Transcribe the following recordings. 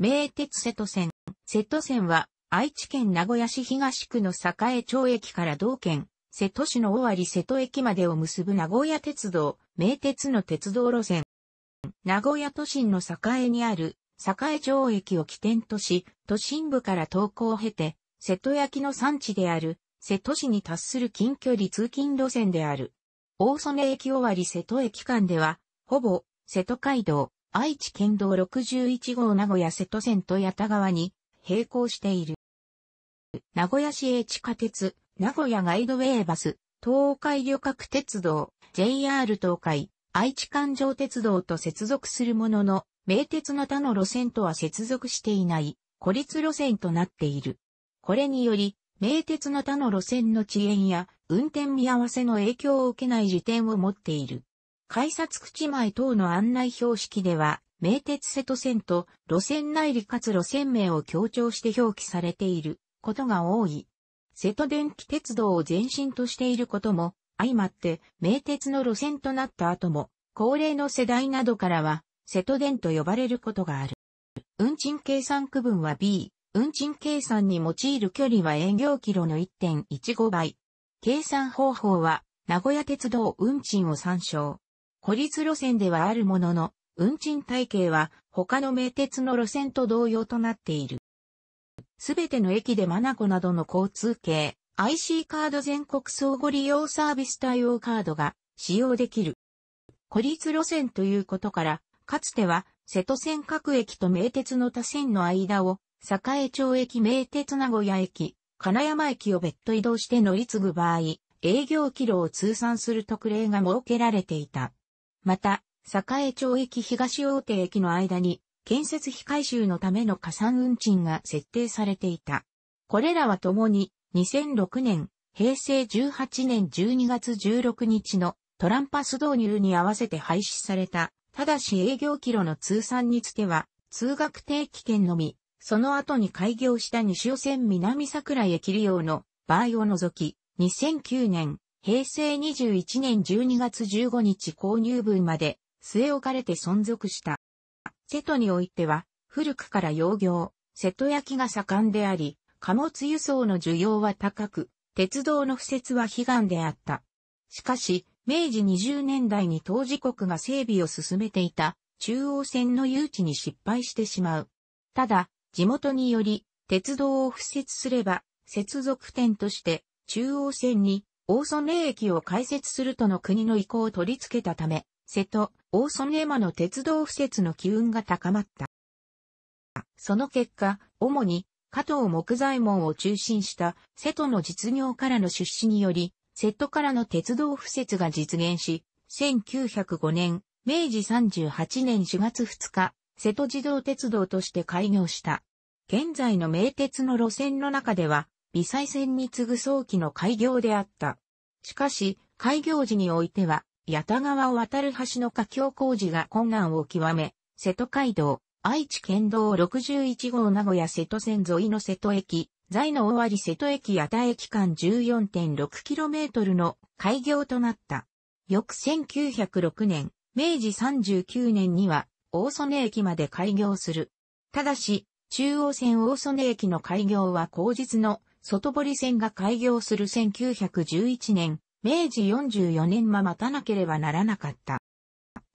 名鉄瀬戸線。瀬戸線は、愛知県名古屋市東区の栄町駅から同県、瀬戸市の尾張瀬戸駅までを結ぶ名古屋鉄道、名鉄の鉄道路線。名古屋都心の栄にある、栄町駅を起点とし、都心部から東港を経て、瀬戸焼の産地である、瀬戸市に達する近距離通勤路線である。大曽根駅終わり瀬戸駅間では、ほぼ、瀬戸街道、愛知県道61号名古屋瀬戸線と八田川に並行している。名古屋市営地下鉄、名古屋ガイドウェイバス、東海旅客鉄道、JR 東海、愛知環状鉄道と接続するものの、名鉄の他の路線とは接続していない、孤立路線となっている。これにより、名鉄の他の路線の遅延や運転見合わせの影響を受けない時点を持っている。改札口前等の案内標識では、名鉄瀬戸線と路線内裏かつ路線名を強調して表記されていることが多い。瀬戸電気鉄道を前身としていることも相まって名鉄の路線となった後も高齢の世代などからは瀬戸電と呼ばれることがある。運賃計算区分は B。運賃計算に用いる距離は営業キロの1.15倍。計算方法は名古屋鉄道運賃を参照。孤立路線ではあるものの、運賃体系は他の名鉄の路線と同様となっている。すべての駅でマナコなどの交通系、IC カード全国相互利用サービス対応カードが使用できる。孤立路線ということから、かつては瀬戸線各駅と名鉄の他線の間を、栄町駅名鉄名古屋駅、金山駅を別途移動して乗り継ぐ場合、営業キロを通算する特例が設けられていた。また、栄町駅東大手駅の間に、建設費回収のための加算運賃が設定されていた。これらは共に、2006年、平成18年12月16日のトランパス導入に合わせて廃止された、ただし営業キロの通算につては、通学定期券のみ、その後に開業した西尾線南桜駅利用の場合を除き、2009年平成21年12月15日購入分まで据え置かれて存続した。瀬戸においては、古くから洋行、瀬戸焼きが盛んであり、貨物輸送の需要は高く、鉄道の敷設は悲願であった。しかし、明治20年代に当時国が整備を進めていた中央線の誘致に失敗してしまう。ただ、地元により鉄道を敷設すれば、接続点として中央線に大曽根駅を開設するとの国の意向を取り付けたため、瀬戸、大曽根間の鉄道敷設の機運が高まった。その結果、主に加藤木材門を中心した瀬戸の実業からの出資により、瀬戸からの鉄道敷設が実現し、1905年、明治38年4月2日、瀬戸自動鉄道として開業した。現在の名鉄の路線の中では、微細線に次ぐ早期の開業であった。しかし、開業時においては、八田川を渡る橋の架橋工事が困難を極め、瀬戸街道、愛知県道61号名古屋瀬戸線沿いの瀬戸駅、在の終わり瀬戸駅八田駅間 14.6km の開業となった。翌1906年、明治39年には、大曽根駅まで開業する。ただし、中央線大曽根駅の開業は後日の外堀線が開業する1911年、明治44年ま待たなければならなかった。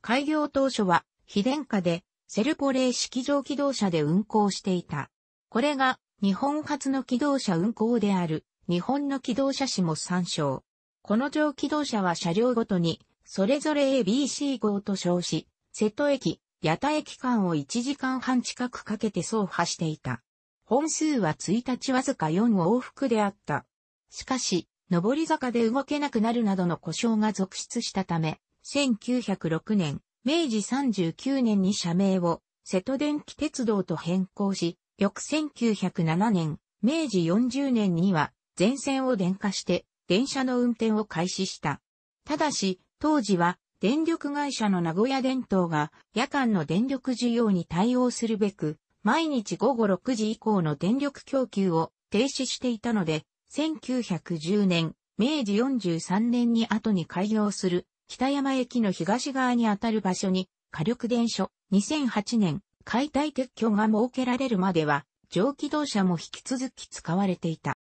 開業当初は、非電化で、セルポレー式乗機動車で運行していた。これが、日本初の機動車運行である、日本の機動車誌も参照。この上機動車は車両ごとに、それぞれ ABC 号と称し、瀬戸駅、八田駅間を1時間半近くかけて走破していた。本数は1日わずか4往復であった。しかし、上り坂で動けなくなるなどの故障が続出したため、1906年、明治39年に社名を瀬戸電気鉄道と変更し、翌1907年、明治40年には全線を電化して電車の運転を開始した。ただし、当時は電力会社の名古屋電灯が夜間の電力需要に対応するべく毎日午後6時以降の電力供給を停止していたので、1910年、明治43年に後に開業する北山駅の東側にあたる場所に火力電所2008年解体撤去が設けられるまでは上気動車も引き続き使われていた。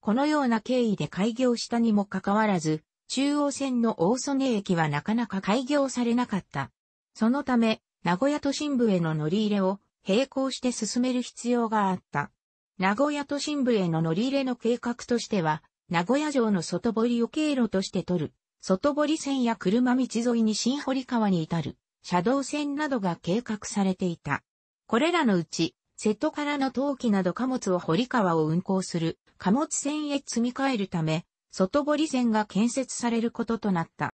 このような経緯で開業したにもかかわらず、中央線の大曽根駅はなかなか開業されなかった。そのため、名古屋都心部への乗り入れを並行して進める必要があった。名古屋都心部への乗り入れの計画としては、名古屋城の外堀を経路として取る、外堀線や車道沿いに新堀川に至る、車道線などが計画されていた。これらのうち、瀬戸からの陶器など貨物を堀川を運行する貨物線へ積み替えるため、外堀線が建設されることとなった。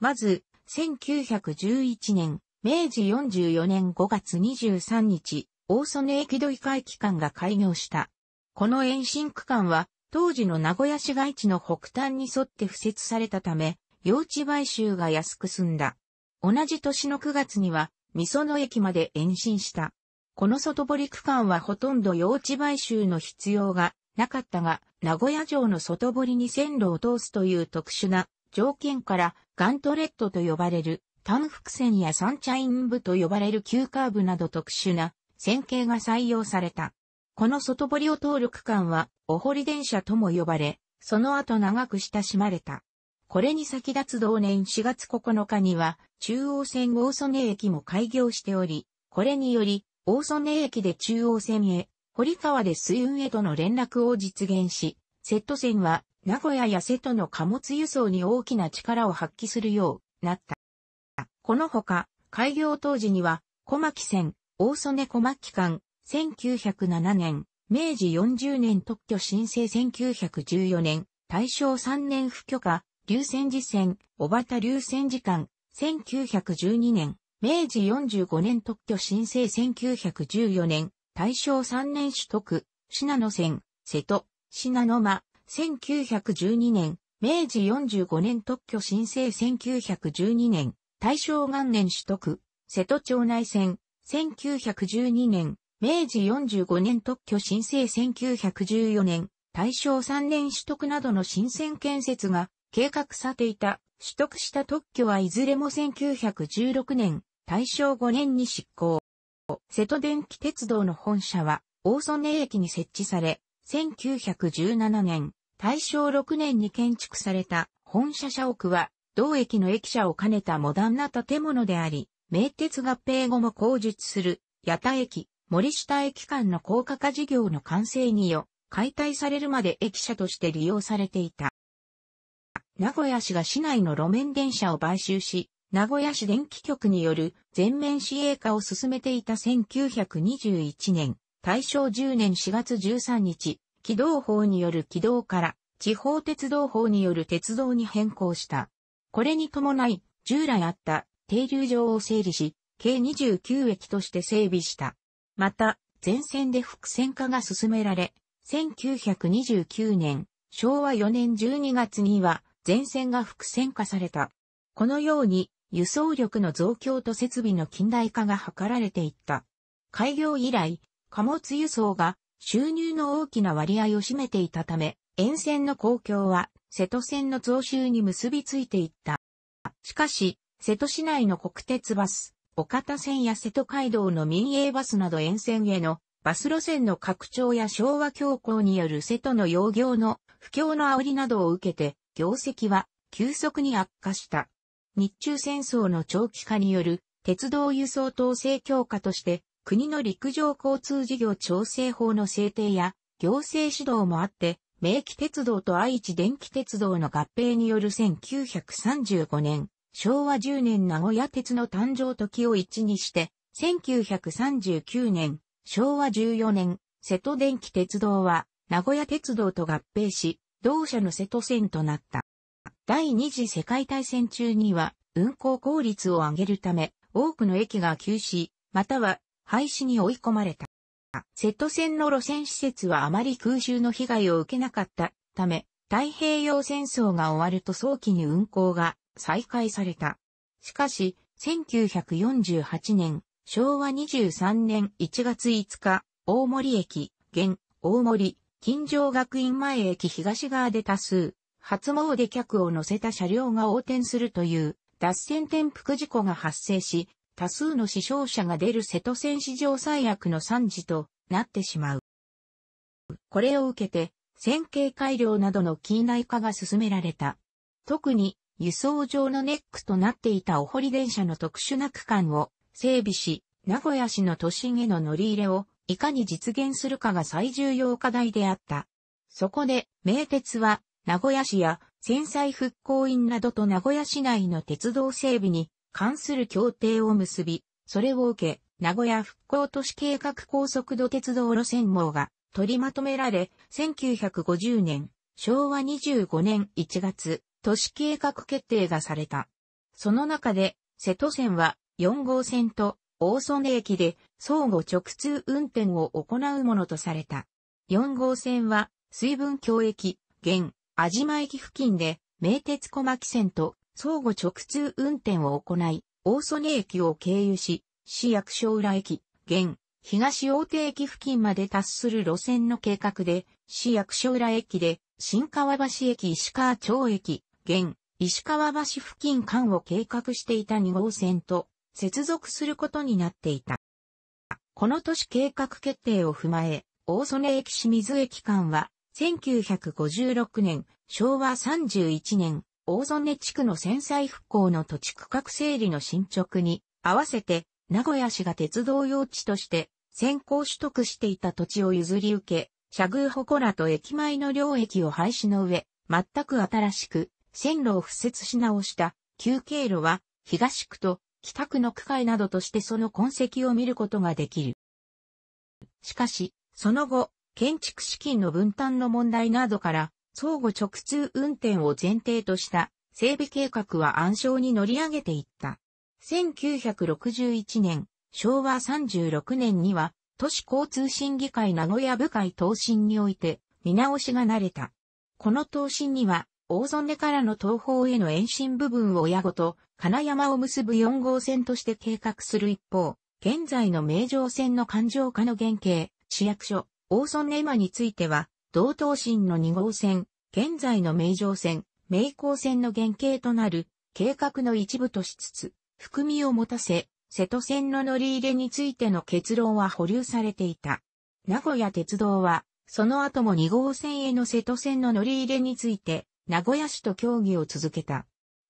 まず、1911年、明治44年5月23日、大曽根駅土会機関が開業した。この延伸区間は、当時の名古屋市街地の北端に沿って付設されたため、用地買収が安く済んだ。同じ年の9月には、味園の駅まで延伸した。この外堀区間はほとんど用地買収の必要がなかったが、名古屋城の外堀に線路を通すという特殊な条件からガントレットと呼ばれる単複線やサンチャイン部と呼ばれる急カーブなど特殊な線形が採用された。この外堀を通る区間は、お堀電車とも呼ばれ、その後長く親しまれた。これに先立つ同年4月9日には、中央線大曽根駅も開業しており、これにより、大曽根駅で中央線へ、堀川で水運へとの連絡を実現し、セット線は、名古屋や瀬戸の貨物輸送に大きな力を発揮するよう、なった。このほか、開業当時には、小牧線、大曽根小牧間、1907年、明治40年特許申請1914年、大正3年不許可、流泉寺線、小畑流泉寺間、1912年、明治45年特許申請1914年、大正3年取得、信濃線、瀬戸、信濃間、1912年、明治45年特許申請1912年、大正元年取得、瀬戸町内線、1912年、明治45年特許申請1914年、大正3年取得などの新線建設が計画されていた。取得した特許はいずれも1916年、大正5年に執行。瀬戸電気鉄道の本社は、大曽根駅に設置され、1917年、大正6年に建築された本社社屋は、同駅の駅舎を兼ねたモダンな建物であり、名鉄合併後も口述する、八田駅、森下駅間の高架化事業の完成によ、解体されるまで駅舎として利用されていた。名古屋市が市内の路面電車を買収し、名古屋市電気局による全面市営化を進めていた1921年、大正10年4月13日、軌道法による軌道から地方鉄道法による鉄道に変更した。これに伴い、従来あった停留場を整理し、計29駅として整備した。また、全線で複線化が進められ、1929年、昭和4年12月には、全線が複線化された。このように、輸送力の増強と設備の近代化が図られていった。開業以来、貨物輸送が収入の大きな割合を占めていたため、沿線の公共は瀬戸線の増収に結びついていった。しかし、瀬戸市内の国鉄バス、岡田線や瀬戸街道の民営バスなど沿線へのバス路線の拡張や昭和恐慌による瀬戸の要業の不況の煽りなどを受けて、業績は急速に悪化した。日中戦争の長期化による鉄道輸送統制強化として、国の陸上交通事業調整法の制定や行政指導もあって、明記鉄道と愛知電気鉄道の合併による1935年、昭和10年名古屋鉄の誕生時を一にして、1939年、昭和14年、瀬戸電気鉄道は、名古屋鉄道と合併し、同社の瀬戸線となった。第二次世界大戦中には、運行効率を上げるため、多くの駅が休止、または廃止に追い込まれた。瀬戸線の路線施設はあまり空襲の被害を受けなかったため、太平洋戦争が終わると早期に運行が再開された。しかし、1948年、昭和23年1月5日、大森駅、現、大森、金城学院前駅東側で多数、初詣客を乗せた車両が横転するという、脱線転覆事故が発生し、多数の死傷者が出る瀬戸線史上最悪の惨事となってしまう。これを受けて、線形改良などの近代化が進められた。特に、輸送上のネックとなっていたお堀電車の特殊な区間を整備し、名古屋市の都心への乗り入れをいかに実現するかが最重要課題であった。そこで、名鉄は、名古屋市や戦災復興院などと名古屋市内の鉄道整備に関する協定を結び、それを受け、名古屋復興都市計画高速度鉄道路線網が取りまとめられ、1950年、昭和25年1月、都市計画決定がされた。その中で、瀬戸線は4号線と大曽根駅で相互直通運転を行うものとされた。4号線は水分橋駅、現、安島駅付近で名鉄小牧線と相互直通運転を行い、大曽根駅を経由し、市役所裏駅、現、東大手駅付近まで達する路線の計画で、市役所裏駅で、新川橋駅石川町駅、現、石川橋付近間を計画していた2号線と、接続することになっていた。この都市計画決定を踏まえ、大曽根駅清水駅間は、1956年、昭和31年、大曽根地区の戦災復興の土地区画整理の進捗に合わせて、名古屋市が鉄道用地として先行取得していた土地を譲り受け、社宮祠と駅前の両駅を廃止の上、全く新しく線路を敷設し直した旧経路は東区と北区の区界などとしてその痕跡を見ることができる。しかし、その後、建築資金の分担の問題などから、相互直通運転を前提とした整備計画は暗礁に乗り上げていった。1961年、昭和36年には、都市交通審議会名古屋部会答申において、見直しが慣れた。この答申には、大曽根からの東方への延伸部分を親子と金山を結ぶ4号線として計画する一方、現在の名城線の環状化の原型、市役所、大曽根間については、同等身の2号線、現在の名城線、名港線の原型となる計画の一部としつつ、含みを持たせ、瀬戸線の乗り入れについての結論は保留されていた。名古屋鉄道は、その後も2号線への瀬戸線の乗り入れについて、名古屋市と協議を続けた。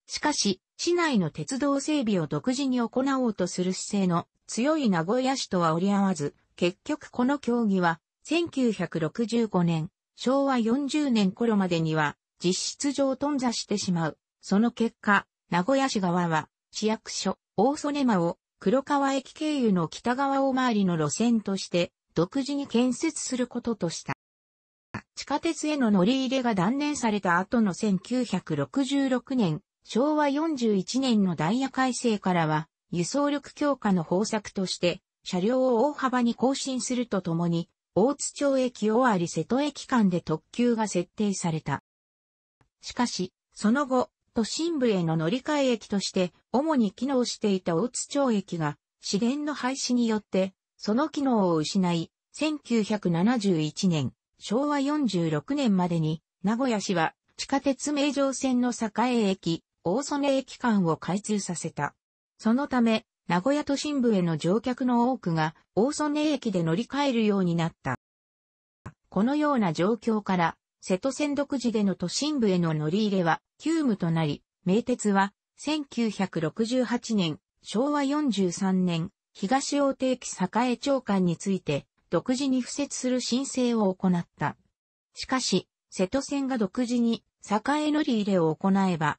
しかし、市内の鉄道整備を独自に行おうとする姿勢の強い名古屋市とは折り合わず、結局この協議は、1965年、昭和40年頃までには、実質上頓挫してしまう。その結果、名古屋市側は、市役所、大曽根間を黒川駅経由の北側を回りの路線として独自に建設することとした。地下鉄への乗り入れが断念された後の1966年、昭和41年のダイヤ改正からは、輸送力強化の方策として、車両を大幅に更新するとともに、大津町駅尾張瀬戸駅間で特急が設定された。しかし、その後、都心部への乗り換え駅として主に機能していた大津町駅が市電の廃止によってその機能を失い、1971年、昭和46年までに名古屋市は地下鉄名城線の栄駅、大曽根駅間を開通させた。そのため、名古屋都心部への乗客の多くが大曽根駅で乗り換えるようになった。このような状況から、瀬戸線独自での都心部への乗り入れは急務となり、名鉄は1968年、昭和43年、東大定期栄長官について、独自に付設する申請を行った。しかし、瀬戸線が独自に栄乗り入れを行えば、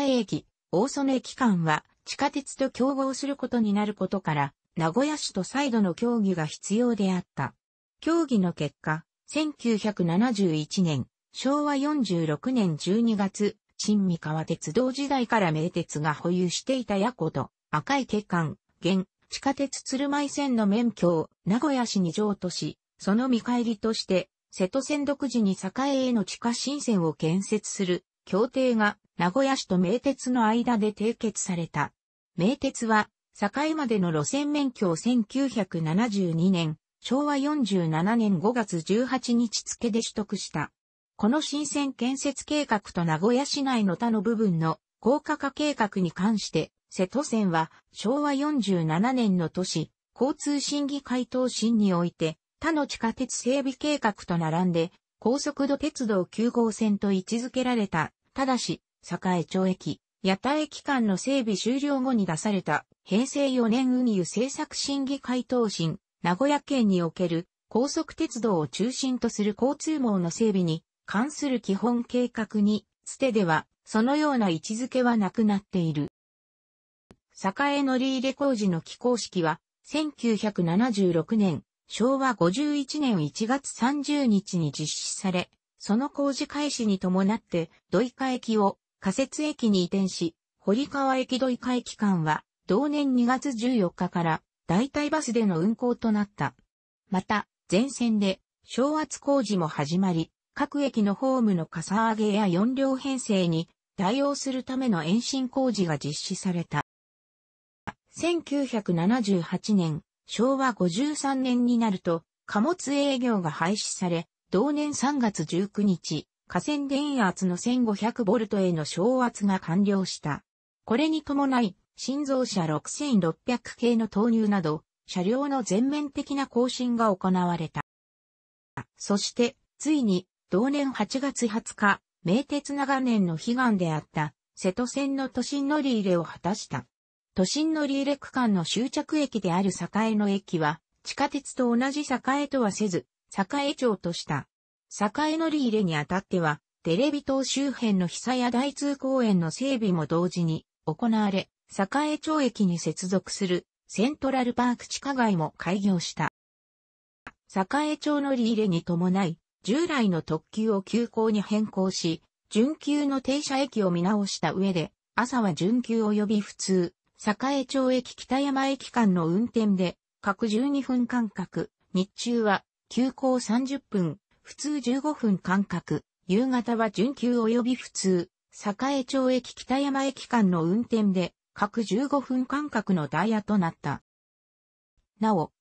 栄駅、大曽根駅間は地下鉄と競合することになることから、名古屋市と再度の協議が必要であった。協議の結果、1971年、昭和46年12月、新三河鉄道時代から名鉄が保有していたヤコと赤い血管、現、地下鉄鶴舞線の免許を名古屋市に譲渡し、その見返りとして、瀬戸線独自に栄への地下新線を建設する協定が名古屋市と名鉄の間で締結された。名鉄は、境までの路線免許を1972年、昭和47年5月18日付で取得した。この新線建設計画と名古屋市内の他の部分の高架化計画に関して、瀬戸線は昭和47年の都市交通審議会答審において他の地下鉄整備計画と並んで高速度鉄道9号線と位置づけられた、ただし、栄町駅、屋台駅間の整備終了後に出された平成4年運輸政策審議会答審名古屋県における高速鉄道を中心とする交通網の整備に関する基本計画に、つてではそのような位置づけはなくなっている。栄乗り入れ工事の起工式は、1976年、昭和51年1月30日に実施され、その工事開始に伴って、土井川駅を仮設駅に移転し、堀川駅土井川駅間は、同年2月14日から代替バスでの運行となった。また、全線で、昇圧工事も始まり、各駅のホームのかさ上げや4両編成に対応するための延伸工事が実施された。1978年、昭和53年になると、貨物営業が廃止され、同年3月19日、河川電圧の1500ボルトへの昇圧が完了した。これに伴い、新造車6600系の投入など、車両の全面的な更新が行われた。そして、ついに、同年8月20日、名鉄長年の悲願であった、瀬戸線の都心乗り入れを果たした。都心乗り入れ区間の終着駅である栄の駅は、地下鉄と同じ栄とはせず、栄町とした。栄乗り入れにあたっては、テレビ塔周辺の久屋大通公園の整備も同時に行われ、栄町駅に接続するセントラルパーク地下街も開業した。栄町乗り入れに伴い、従来の特急を急行に変更し、準急の停車駅を見直した上で、朝は準急及び普通、栄町駅北山駅間の運転で、各12分間隔、日中は急行30分、普通15分間隔、夕方は準急及び普通、栄町駅北山駅間の運転で、各15分間隔のダイヤとなった。なお、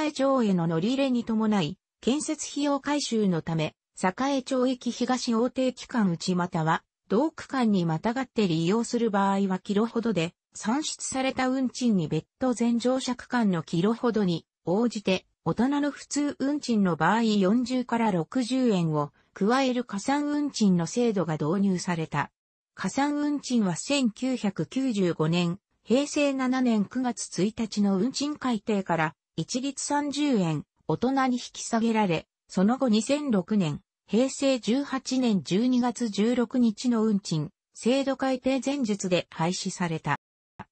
栄町への乗り入れに伴い、建設費用回収のため、栄町駅東大定期間内または、同区間にまたがって利用する場合はキロほどで、算出された運賃に別途全乗車区間のキロほどに応じて、大人の普通運賃の場合40から60円を加える加算運賃の制度が導入された。加算運賃は1995年、平成7年9月1日の運賃改定から一律30円大人に引き下げられ、その後2006年、平成18年12月16日の運賃、制度改定前述で廃止された。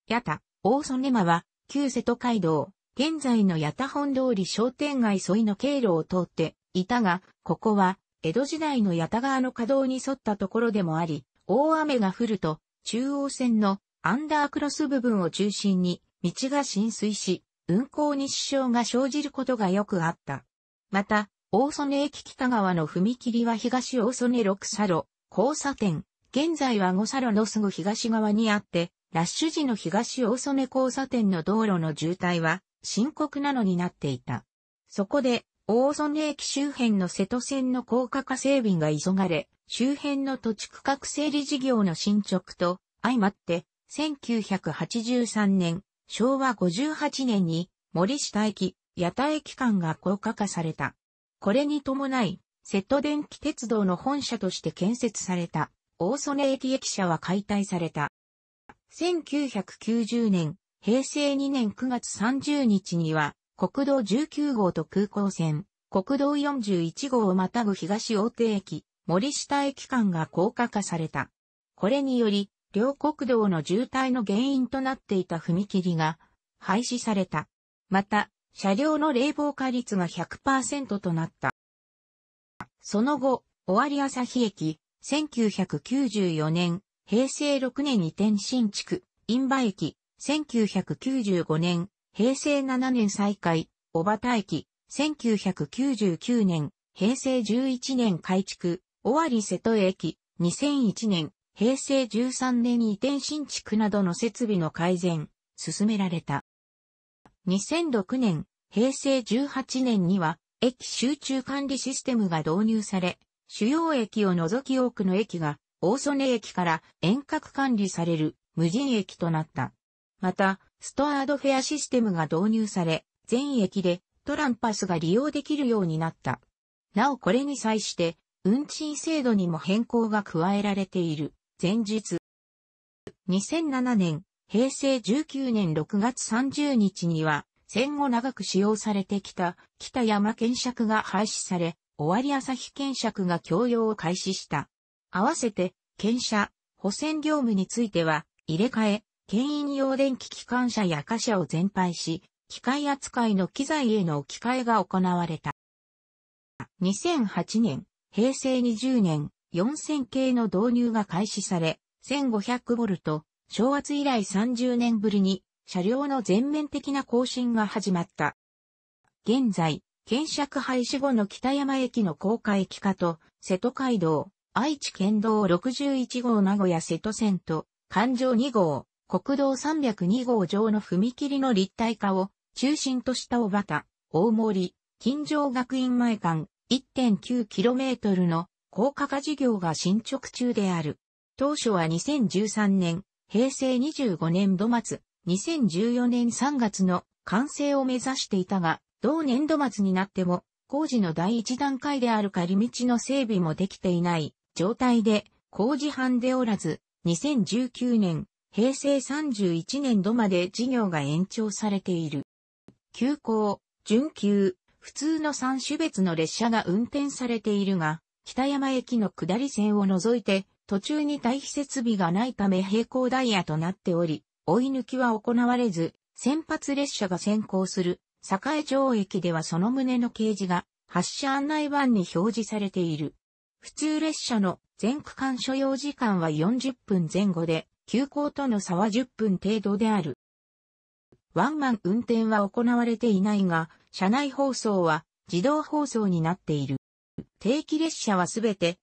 八田、大曽根間は、旧瀬戸街道、現在の八田本通り商店街沿いの経路を通っていたが、ここは、江戸時代の八田川の稼働に沿ったところでもあり、大雨が降ると、中央線のアンダークロス部分を中心に、道が浸水し、運行に支障が生じることがよくあった。また、大曽根駅北側の踏切は東大曽根6サ路、交差点、現在は5サ路のすぐ東側にあって、ラッシュ時の東大曽根交差点の道路の渋滞は深刻なのになっていた。そこで、大曽根駅周辺の瀬戸線の高架化整備が急がれ、周辺の土地区画整理事業の進捗と相まって、1983年、昭和58年に森下駅、八田駅間が高架化された。これに伴い、瀬戸電気鉄道の本社として建設された、大曽根駅駅舎は解体された。1990年、平成2年9月30日には、国道19号と空港線、国道41号をまたぐ東大手駅、森下駅間が高架化された。これにより、両国道の渋滞の原因となっていた踏切が廃止された。また、車両の冷房化率が100%となった。その後、尾張朝日駅、1994年、平成6年に転新築、印馬駅、1995年、平成7年再開、小畑駅、1999年、平成11年改築、尾張瀬戸駅、2001年、平成13年に移転新築などの設備の改善、進められた。2006年、平成18年には、駅集中管理システムが導入され、主要駅を除き多くの駅が、大曽根駅から遠隔管理される無人駅となった。また、ストアードフェアシステムが導入され、全駅でトランパスが利用できるようになった。なおこれに際して、運賃制度にも変更が加えられている。前日。2007年、平成19年6月30日には、戦後長く使用されてきた北山検釈が廃止され、終わり朝日検釈が供用を開始した。合わせて、検車、補選業務については、入れ替え、牽引用電気機関車や貨車を全廃し、機械扱いの機材への置き換えが行われた。2008年、平成20年、4000系の導入が開始され、1500ボルト、昭圧以来30年ぶりに、車両の全面的な更新が始まった。現在、検釈廃止後の北山駅の高架駅化と、瀬戸街道、愛知県道61号名古屋瀬戸線と、環状2号、国道302号上の踏切の立体化を中心とした小畑、大森、金城学院前間、1.9km の高架化事業が進捗中である。当初は2013年、平成25年度末、2014年3月の完成を目指していたが、同年度末になっても、工事の第一段階である仮道の整備もできていない状態で工事班でおらず、2019年、平成31年度まで事業が延長されている。急行、準急、普通の三種別の列車が運転されているが、北山駅の下り線を除いて、途中に待避設備がないため平行ダイヤとなっており、追い抜きは行われず、先発列車が先行する、栄城駅ではその旨の掲示が、発車案内板に表示されている。普通列車の全区間所要時間は40分前後で、急行との差は10分程度である。ワンマン運転は行われていないが、車内放送は自動放送になっている。定期列車はすべて、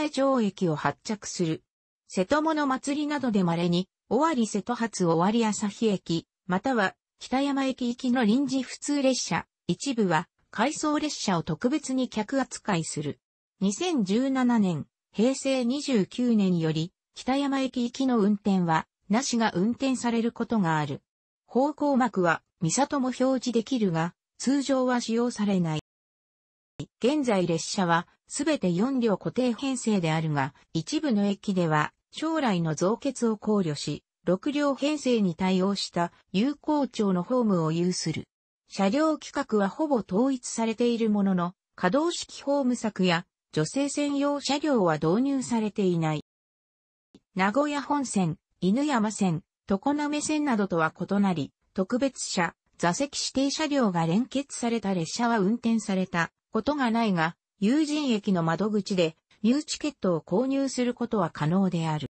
栄町駅を発着する。瀬戸物祭りなどで稀に、尾張瀬戸発尾張朝日駅、または北山駅行きの臨時普通列車、一部は回送列車を特別に客扱いする。2017年、平成29年より、北山駅行きの運転は、なしが運転されることがある。方向幕は、三里も表示できるが、通常は使用されない。現在列車はすべて4両固定編成であるが、一部の駅では将来の増結を考慮し、6両編成に対応した有効庁のホームを有する。車両規格はほぼ統一されているものの、可動式ホーム柵や女性専用車両は導入されていない。名古屋本線、犬山線、常滑線などとは異なり、特別車、座席指定車両が連結された列車は運転されたことがないが、友人駅の窓口でニューチケットを購入することは可能である。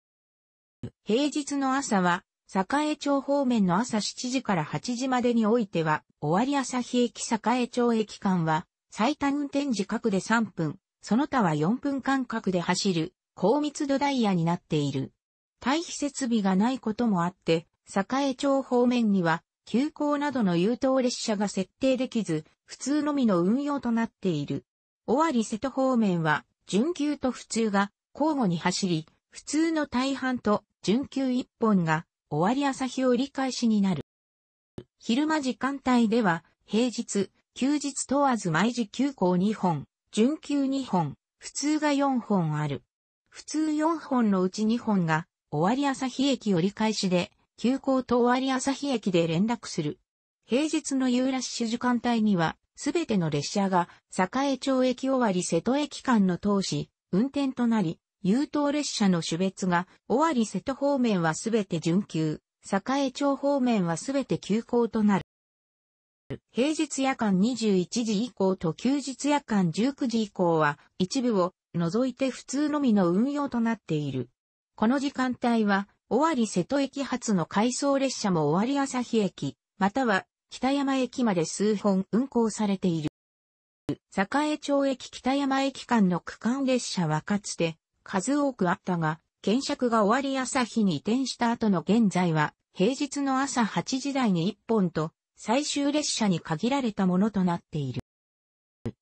平日の朝は、栄町方面の朝7時から8時までにおいては、終わり朝日駅栄町駅間は、最短運転時各で3分、その他は4分間隔で走る、高密度ダイヤになっている。対比設備がないこともあって、栄町方面には、急行などの優等列車が設定できず、普通のみの運用となっている。尾張瀬戸方面は、準急と普通が交互に走り、普通の大半と準急一本が終わり朝日折り返しになる。昼間時間帯では、平日、休日問わず毎時急行2本、準急2本、普通が4本ある。普通4本のうち2本が、終わり朝日駅折り返しで、急行と終わり朝日駅で連絡する。平日の夕ラッシュ時間帯には、すべての列車が、栄町駅終わり瀬戸駅間の通し、運転となり、優等列車の種別が、尾張瀬戸方面はすべて準急、栄町方面はすべて急行となる。平日夜間21時以降と休日夜間19時以降は、一部を除いて普通のみの運用となっている。この時間帯は、尾張瀬戸駅発の回送列車も尾張日駅、または北山駅まで数本運行されている。栄町駅北山駅間の区間列車はかつて数多くあったが、検索が終わり朝日に移転した後の現在は、平日の朝8時台に1本と、最終列車に限られたものとなっている。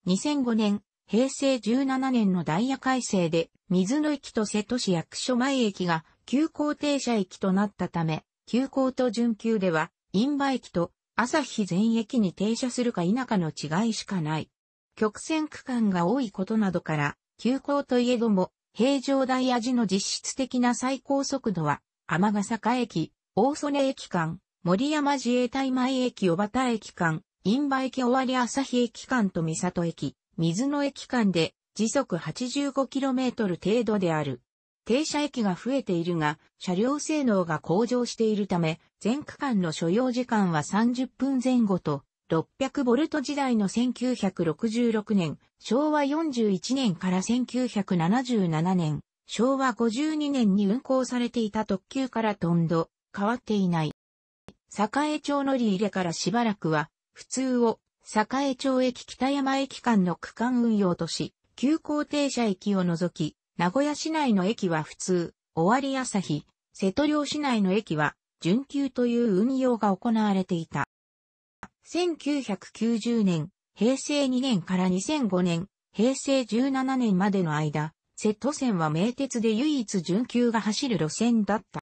2005年、平成17年のダイヤ改正で、水野駅と瀬戸市役所前駅が急行停車駅となったため、急行と準急では、印馬駅と朝日全駅に停車するか否かの違いしかない。曲線区間が多いことなどから、急行といえども、平常ダイヤ時の実質的な最高速度は、天ヶ坂駅、大曽根駅間、森山自衛隊前駅小畑駅間、印馬駅終わり朝日駅間と三里駅、水野駅間で時速 85km 程度である。停車駅が増えているが、車両性能が向上しているため、全区間の所要時間は30分前後と、600ボルト時代の1966年、昭和41年から1977年、昭和52年に運行されていた特急からとんど変わっていない。栄町乗り入れからしばらくは、普通を栄町駅北山駅間の区間運用とし、急行停車駅を除き、名古屋市内の駅は普通、終わり朝日、瀬戸領市内の駅は、準急という運用が行われていた。1990年、平成2年から2005年、平成17年までの間、瀬戸線は名鉄で唯一準急が走る路線だった。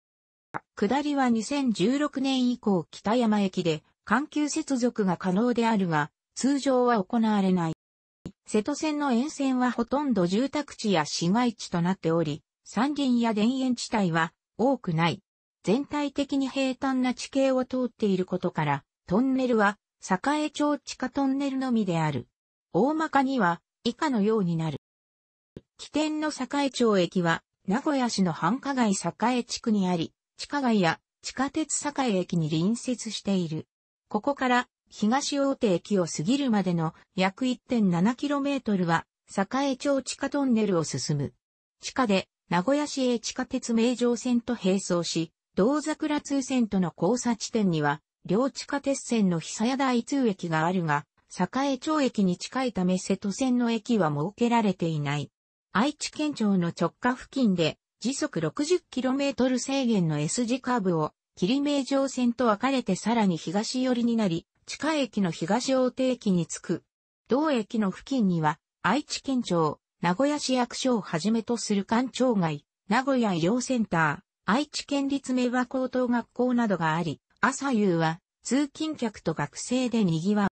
下りは2016年以降北山駅で、環球接続が可能であるが、通常は行われない。瀬戸線の沿線はほとんど住宅地や市街地となっており、山林や田園地帯は多くない。全体的に平坦な地形を通っていることから、トンネルは栄町地下トンネルのみである。大まかには以下のようになる。起点の栄町駅は名古屋市の繁華街栄地区にあり、地下街や地下鉄栄駅に隣接している。ここから東大手駅を過ぎるまでの約 1.7km は、栄町地下トンネルを進む。地下で、名古屋市営地下鉄名城線と並走し、道桜通線との交差地点には、両地下鉄線の久屋台通駅があるが、栄町駅に近いため瀬戸線の駅は設けられていない。愛知県庁の直下付近で、時速 60km 制限の S 字カーブを、霧名城線と分かれてさらに東寄りになり、地下駅の東大手駅に着く。同駅の付近には、愛知県庁、名古屋市役所をはじめとする官庁街、名古屋医療センター、愛知県立明和高等学校などがあり、朝夕は通勤客と学生で賑わ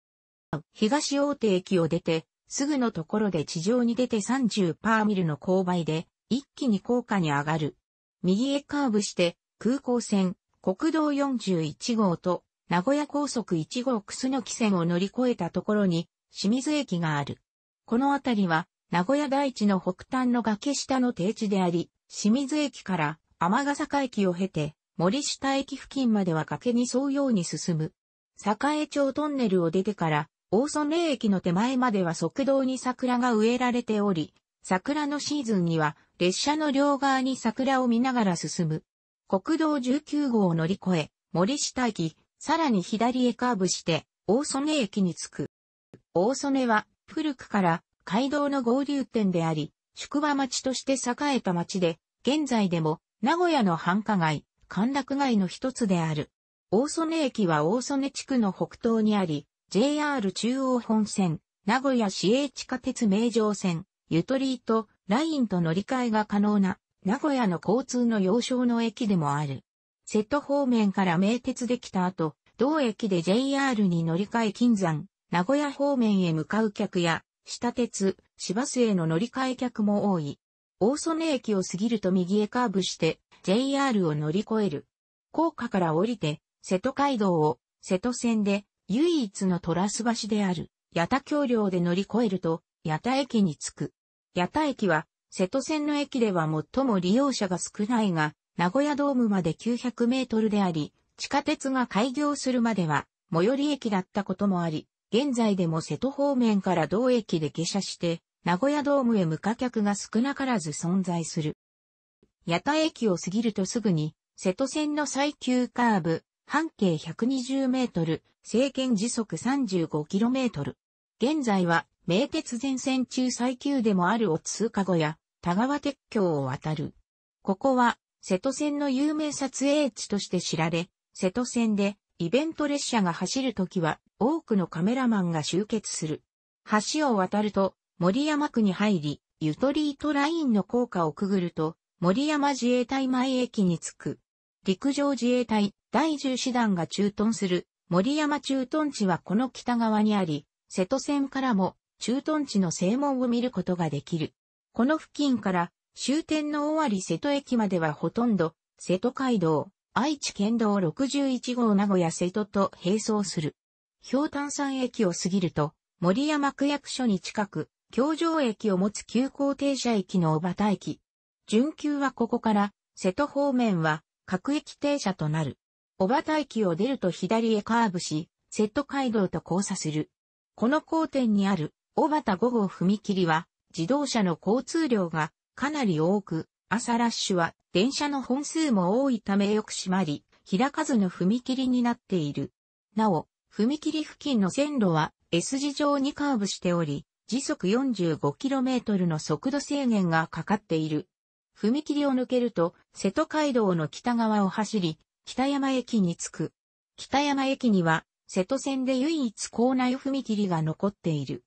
う。東大手駅を出て、すぐのところで地上に出て30パーミルの勾配で、一気に高架に上がる。右へカーブして、空港線、国道41号と名古屋高速1号楠木線を乗り越えたところに、清水駅がある。この辺りは、名古屋大地の北端の崖下の低地であり、清水駅から天ヶ坂駅を経て、森下駅付近までは崖に沿うように進む。栄町トンネルを出てから、大曽根駅の手前までは側道に桜が植えられており、桜のシーズンには列車の両側に桜を見ながら進む。国道19号を乗り越え、森下駅、さらに左へカーブして、大曽根駅に着く。大曽根は、古くから街道の合流点であり、宿場町として栄えた町で、現在でも名古屋の繁華街、歓楽街の一つである。大曽根駅は大曽根地区の北東にあり、JR 中央本線、名古屋市営地下鉄名城線、ゆとりとラインと乗り換えが可能な、名古屋の交通の要衝の駅でもある。瀬戸方面から名鉄できた後、同駅で JR に乗り換え金山、名古屋方面へ向かう客や、下鉄、市バスへの乗り換え客も多い。大曽根駅を過ぎると右へカーブして、JR を乗り越える。高架から降りて、瀬戸街道を、瀬戸線で、唯一のトラス橋である、八田橋梁で乗り越えると、八田駅に着く。八田駅は、瀬戸線の駅では最も利用者が少ないが、名古屋ドームまで900メートルであり、地下鉄が開業するまでは、最寄り駅だったこともあり、現在でも瀬戸方面から同駅で下車して、名古屋ドームへ無か客が少なからず存在する。八田駅を過ぎるとすぐに、瀬戸線の最急カーブ、半径120メートル、制限時速35キロメートル。現在は、名鉄全線中最急でもあるお通過後や、田川鉄橋を渡る。ここは、瀬戸線の有名撮影地として知られ、瀬戸線でイベント列車が走るときは多くのカメラマンが集結する。橋を渡ると森山区に入り、ゆとりートラインの効果をくぐると森山自衛隊前駅に着く。陸上自衛隊第10師団が駐屯する森山駐屯地はこの北側にあり、瀬戸線からも駐屯地の正門を見ることができる。この付近から終点の尾張瀬戸駅まではほとんど、瀬戸街道、愛知県道61号名古屋瀬戸と並走する。氷炭山駅を過ぎると、森山区役所に近く、京城駅を持つ急行停車駅の小畑駅。準急はここから、瀬戸方面は各駅停車となる。小畑駅を出ると左へカーブし、瀬戸街道と交差する。この交点にある小畑5号踏切は、自動車の交通量がかなり多く、朝ラッシュは電車の本数も多いためよく閉まり、開かずの踏切になっている。なお、踏切付近の線路は S 字状にカーブしており、時速 45km の速度制限がかかっている。踏切を抜けると、瀬戸街道の北側を走り、北山駅に着く。北山駅には、瀬戸線で唯一校内踏切が残っている。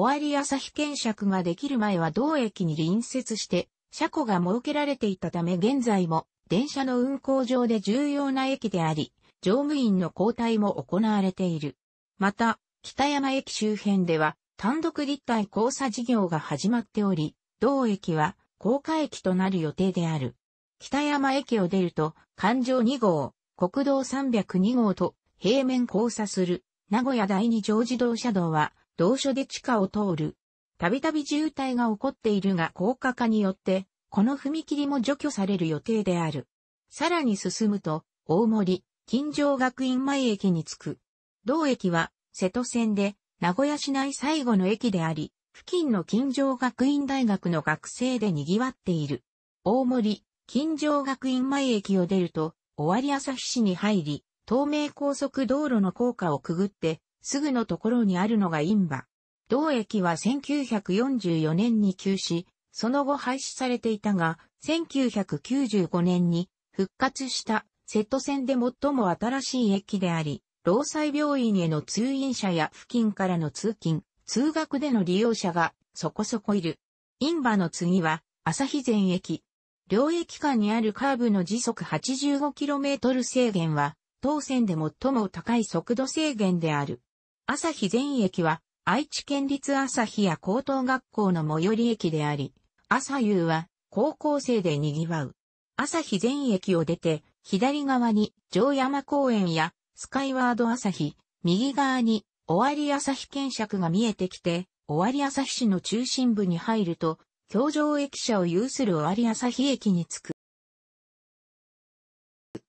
尾張旭検索ができる前は同駅に隣接して、車庫が設けられていたため現在も電車の運行上で重要な駅であり、乗務員の交代も行われている。また、北山駅周辺では単独立体交差事業が始まっており、同駅は高架駅となる予定である。北山駅を出ると、環状2号、国道302号と平面交差する名古屋第二条自動車道は同所で地下を通る。たびたび渋滞が起こっているが高架化によって、この踏切も除去される予定である。さらに進むと、大森、金城学院前駅に着く。同駅は、瀬戸線で、名古屋市内最後の駅であり、付近の金城学院大学の学生で賑わっている。大森、金城学院前駅を出ると、尾張日市に入り、東名高速道路の高架をくぐって、すぐのところにあるのが印馬。同駅は1944年に休止、その後廃止されていたが、1995年に復活した瀬戸線で最も新しい駅であり、労災病院への通院者や付近からの通勤、通学での利用者がそこそこいる。印馬の次は、朝日前駅。両駅間にあるカーブの時速 85km 制限は、当線で最も高い速度制限である。朝日全駅は、愛知県立朝日や高等学校の最寄り駅であり、朝夕は、高校生で賑わう。朝日全駅を出て、左側に、城山公園や、スカイワード朝日、右側に、尾張朝日検釈が見えてきて、尾張朝日市の中心部に入ると、京城駅舎を有する尾張朝日駅に着く。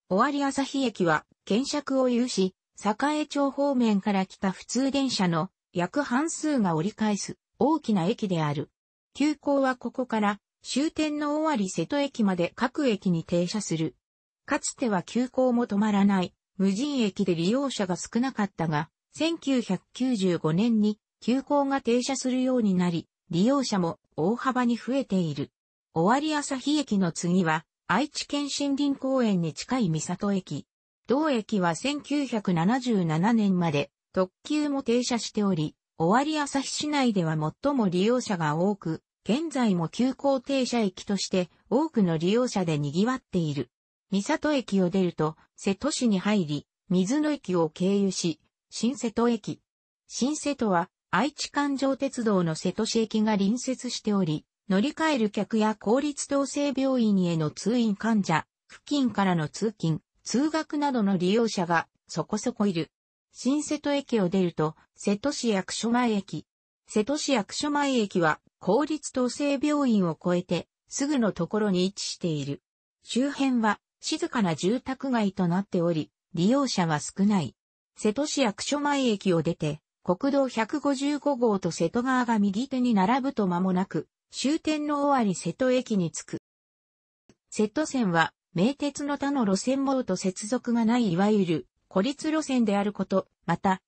尾張朝日駅は、検釈を有し、栄町方面から来た普通電車の約半数が折り返す大きな駅である。急行はここから終点のわり瀬戸駅まで各駅に停車する。かつては急行も止まらない無人駅で利用者が少なかったが、1995年に急行が停車するようになり、利用者も大幅に増えている。わり朝日駅の次は、愛知県森林公園に近い三里駅。同駅は1977年まで特急も停車しており、尾張日市内では最も利用者が多く、現在も急行停車駅として多くの利用者で賑わっている。三里駅を出ると、瀬戸市に入り、水野駅を経由し、新瀬戸駅。新瀬戸は愛知環状鉄道の瀬戸市駅が隣接しており、乗り換える客や公立同制病院への通院患者、付近からの通勤、通学などの利用者がそこそこいる。新瀬戸駅を出ると、瀬戸市役所前駅。瀬戸市役所前駅は、公立統制病院を越えて、すぐのところに位置している。周辺は、静かな住宅街となっており、利用者は少ない。瀬戸市役所前駅を出て、国道155号と瀬戸川が右手に並ぶと間もなく、終点の終わり瀬戸駅に着く。瀬戸線は名鉄の他の路線網と接続がないいわゆる孤立路線であること、また、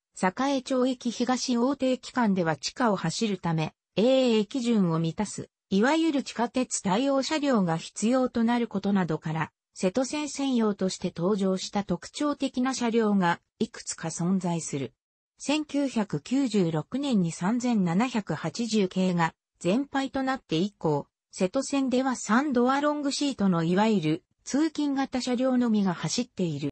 栄町駅東大手駅間では地下を走るため、AA 基準を満たす、いわゆる地下鉄対応車両が必要となることなどから、瀬戸線専用として登場した特徴的な車両がいくつか存在する。1996年に3780系が全廃となって以降、瀬戸線では3ドアロングシートのいわゆる通勤型車両のみが走っている。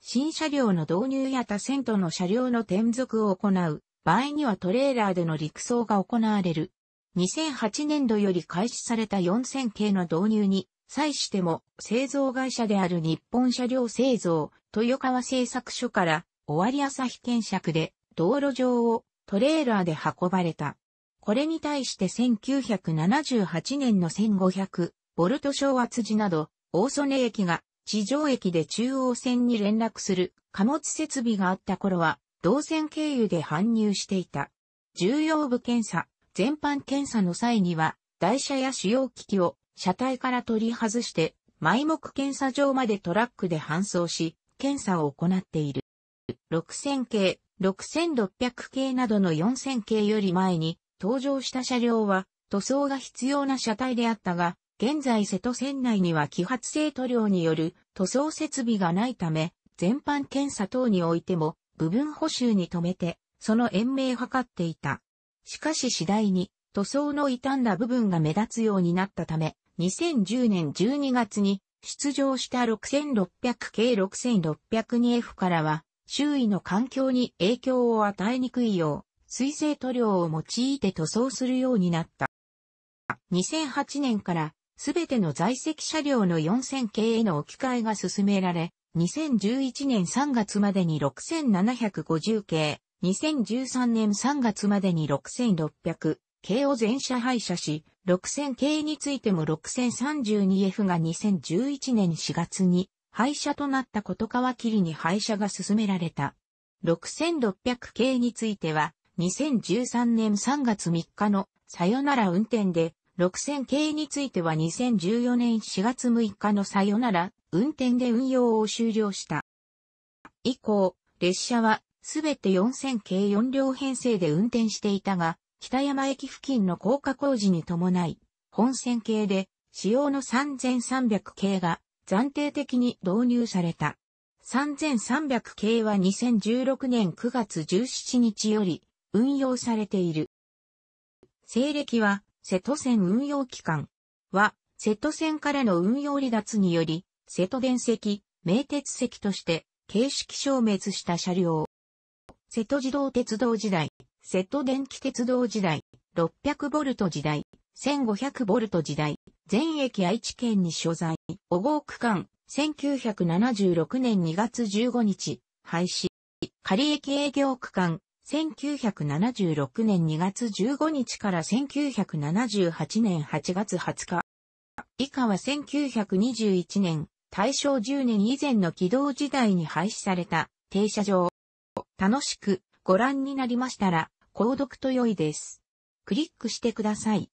新車両の導入や他線との車両の転属を行う、場合にはトレーラーでの陸送が行われる。2008年度より開始された4000系の導入に、際しても製造会社である日本車両製造、豊川製作所から終わり朝日検釈で道路上をトレーラーで運ばれた。これに対して1978年の1500、ボルト昭和辻など大曽根駅が地上駅で中央線に連絡する貨物設備があった頃は、動線経由で搬入していた。重要部検査、全般検査の際には、台車や主要機器を車体から取り外して、埋目検査場までトラックで搬送し、検査を行っている。6000系、6600系などの4000系より前に登場した車両は塗装が必要な車体であったが、現在瀬戸船内には揮発性塗料による塗装設備がないため、全般検査等においても部分補修に止めて、その延命を図っていた。しかし次第に塗装の傷んだ部分が目立つようになったため、2010年12月に出場した6600 k 6602F からは、周囲の環境に影響を与えにくいよう、水性塗料を用いて塗装するようになった。2008年からすべての在籍車両の4000系への置き換えが進められ、2011年3月までに6750系、2013年3月までに6600系を全車廃車し、6000系についても 6032F が2011年4月に廃車となったことかはきりに廃車が進められた。6600系については、2013年3月3日のさよなら運転で6000系については2014年4月6日のさよなら運転で運用を終了した。以降、列車はすべて4000系4両編成で運転していたが、北山駅付近の高架工事に伴い、本線系で使用の3300系が暫定的に導入された。3300系は2016年9月17日より運用されている。西暦は瀬戸線運用機関は、瀬戸線からの運用離脱により、瀬戸電石、名鉄石として形式消滅した車両。瀬戸自動鉄道時代、瀬戸電気鉄道時代、600ボルト時代、1500ボルト時代、全駅愛知県に所在、ぼ号区間、1976年2月15日、廃止、仮駅営業区間、1976年2月15日から1978年8月20日。以下は1921年、大正10年以前の軌道時代に廃止された停車場。楽しくご覧になりましたら、購読と良いです。クリックしてください。